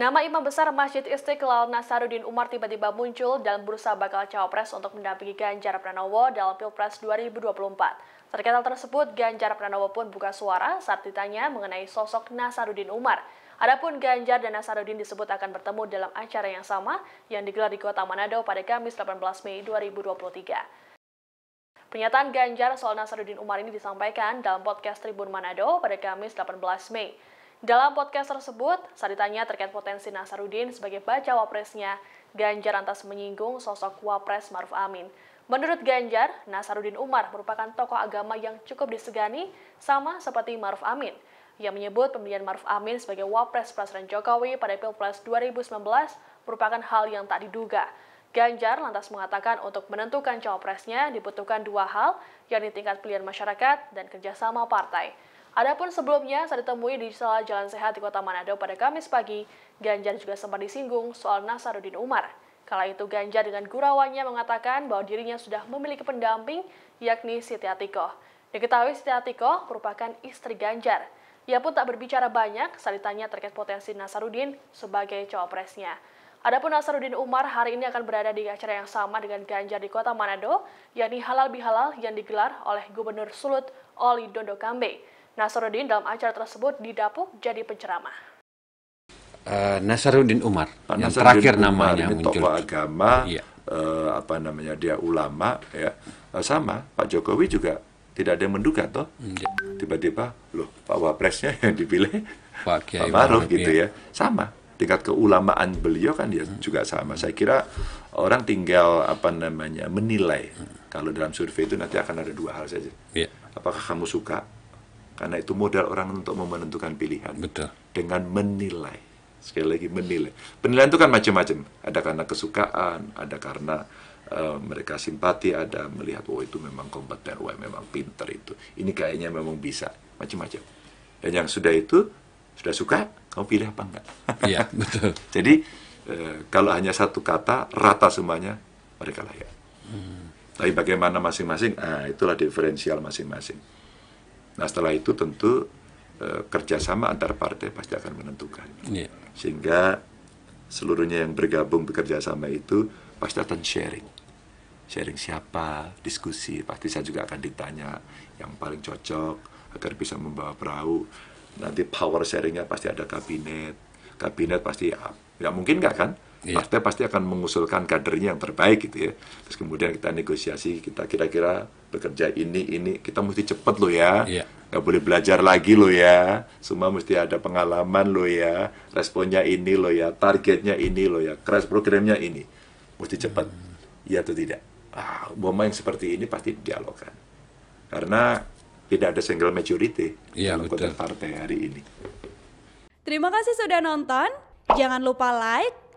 Nama Imam Besar Masjid Istiqlal Nasaruddin Umar tiba-tiba muncul dalam bursa bakal cawapres untuk mendampingi Ganjar Pranowo dalam Pilpres 2024. Terkait hal tersebut, Ganjar Pranowo pun buka suara saat ditanya mengenai sosok Nasaruddin Umar. Adapun Ganjar dan Nasaruddin disebut akan bertemu dalam acara yang sama yang digelar di Kota Manado pada Kamis 18 Mei 2023. Pernyataan Ganjar soal Nasaruddin Umar ini disampaikan dalam podcast Tribun Manado pada Kamis 18 Mei. Dalam podcast tersebut, saat ditanya terkait potensi Nasaruddin sebagai baca wapresnya, Ganjar antas menyinggung sosok wapres Maruf Amin. Menurut Ganjar, Nasaruddin Umar merupakan tokoh agama yang cukup disegani sama seperti Maruf Amin. Ia menyebut pemilihan Maruf Amin sebagai wapres Presiden Jokowi pada Pilpres 2019 merupakan hal yang tak diduga. Ganjar lantas mengatakan untuk menentukan cawapresnya dibutuhkan dua hal, yakni tingkat pilihan masyarakat dan kerjasama partai. Adapun sebelumnya, saat ditemui di salah jalan sehat di kota Manado pada Kamis pagi, Ganjar juga sempat disinggung soal Nasaruddin Umar. Kala itu Ganjar dengan gurawannya mengatakan bahwa dirinya sudah memiliki pendamping, yakni Siti Atikoh. Diketahui Siti Atikoh merupakan istri Ganjar. Ia pun tak berbicara banyak saat ditanya terkait potensi Nasaruddin sebagai cawapresnya. Adapun Nasaruddin Umar hari ini akan berada di acara yang sama dengan Ganjar di kota Manado, yakni halal bihalal yang digelar oleh Gubernur Sulut Oli Dondokambe. Nasaruddin dalam acara tersebut didapuk jadi penceramah. Uh, Nasaruddin Umar Pak yang Nasaruddin terakhir Umar namanya ini muncul. tokoh agama iya. uh, apa namanya dia ulama ya uh, sama Pak Jokowi juga tidak ada yang menduga toh iya. tiba-tiba loh Pak Wapresnya yang dipilih Pak, Pak Maruf gitu iya. ya sama tingkat keulamaan beliau kan dia hmm. juga sama saya kira orang tinggal apa namanya menilai hmm. kalau dalam survei itu nanti akan ada dua hal saja yeah. apakah kamu suka karena itu modal orang untuk menentukan pilihan. Betul. Dengan menilai. Sekali lagi menilai. Penilaian itu kan macam-macam. Ada karena kesukaan, ada karena uh, mereka simpati, ada melihat oh itu memang kompeten, wah memang pinter itu. Ini kayaknya memang bisa, macam-macam. Dan yang sudah itu sudah suka, kamu pilih apa enggak? Iya, betul. Jadi uh, kalau hanya satu kata rata semuanya, mereka layak. Hmm. Tapi bagaimana masing-masing, nah itulah diferensial masing-masing. Nah setelah itu tentu e, kerjasama antar partai pasti akan menentukan. Yeah. Sehingga seluruhnya yang bergabung bekerja sama itu pasti akan sharing. Sharing siapa, diskusi, pasti saya juga akan ditanya yang paling cocok agar bisa membawa perahu. Nanti power sharingnya pasti ada kabinet, kabinet pasti ya mungkin nggak kan? Yeah. Partai pasti akan mengusulkan kadernya yang terbaik gitu ya. Terus kemudian kita negosiasi, kita kira-kira bekerja ini ini, kita mesti cepet loh ya. Yeah. Gak boleh belajar lagi loh ya. Semua mesti ada pengalaman loh ya. Responnya ini loh ya, targetnya ini loh ya, crash programnya ini. Mesti cepat. Iya hmm. atau tidak? Ah, Boma yang seperti ini pasti dialogkan. Karena tidak ada single majority yeah, dalam konteks partai hari ini. Terima kasih sudah nonton. Jangan lupa like,